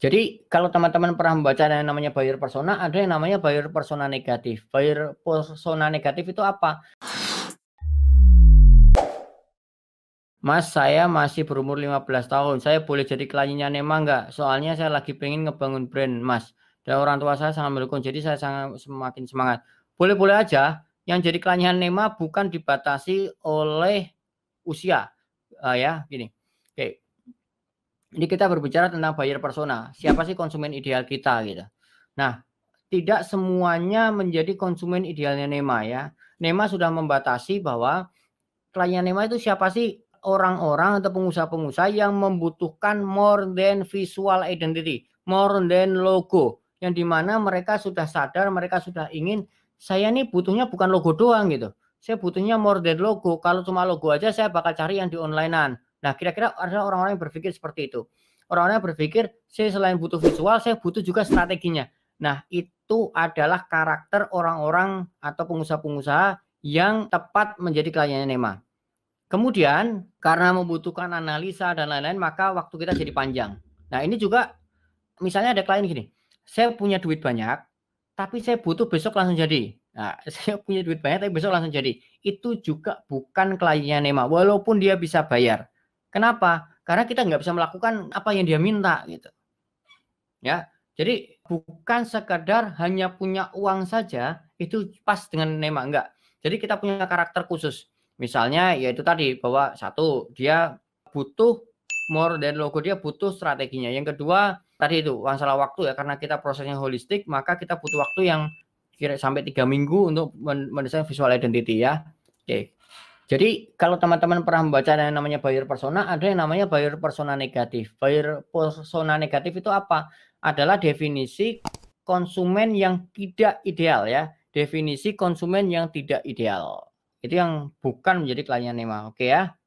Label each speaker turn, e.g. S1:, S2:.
S1: Jadi kalau teman-teman pernah membaca yang namanya buyer persona, ada yang namanya buyer persona negatif. Buyer persona negatif itu apa? Mas, saya masih berumur 15 tahun. Saya boleh jadi kliennya Nema nggak? Soalnya saya lagi pengen ngebangun brand, Mas. Dan orang tua saya sangat mendukung, jadi saya sangat semakin semangat. Boleh-boleh aja. Yang jadi kliennya Nema bukan dibatasi oleh usia. Uh, ya, gini. Oke, ini kita berbicara tentang buyer persona. Siapa sih konsumen ideal kita gitu. Nah, tidak semuanya menjadi konsumen idealnya Nema ya. Nema sudah membatasi bahwa klien Nema itu siapa sih orang-orang atau pengusaha-pengusaha yang membutuhkan more than visual identity, more than logo. Yang dimana mereka sudah sadar, mereka sudah ingin, saya ini butuhnya bukan logo doang gitu. Saya butuhnya more than logo. Kalau cuma logo aja saya bakal cari yang di online-an. Nah, kira-kira ada orang-orang yang berpikir seperti itu. Orang-orang yang berpikir, saya selain butuh visual, saya butuh juga strateginya. Nah, itu adalah karakter orang-orang atau pengusaha-pengusaha yang tepat menjadi kliennya Nema. Kemudian, karena membutuhkan analisa dan lain-lain, maka waktu kita jadi panjang. Nah, ini juga misalnya ada klien gini, saya punya duit banyak, tapi saya butuh besok langsung jadi. Nah, saya punya duit banyak, tapi besok langsung jadi. Itu juga bukan kliennya Nema, walaupun dia bisa bayar. Kenapa? Karena kita nggak bisa melakukan apa yang dia minta gitu. Ya, jadi bukan sekedar hanya punya uang saja itu pas dengan nema enggak. Jadi kita punya karakter khusus. Misalnya yaitu tadi bahwa satu dia butuh more dan logo dia butuh strateginya. Yang kedua tadi itu masalah waktu ya karena kita prosesnya holistik maka kita butuh waktu yang kira sampai tiga minggu untuk mendesain visual identity ya. Oke. Okay. Jadi kalau teman-teman pernah membaca yang namanya buyer persona, ada yang namanya buyer persona negatif. Buyer persona negatif itu apa? Adalah definisi konsumen yang tidak ideal ya. Definisi konsumen yang tidak ideal. Itu yang bukan menjadi kliennya Nema. Oke ya.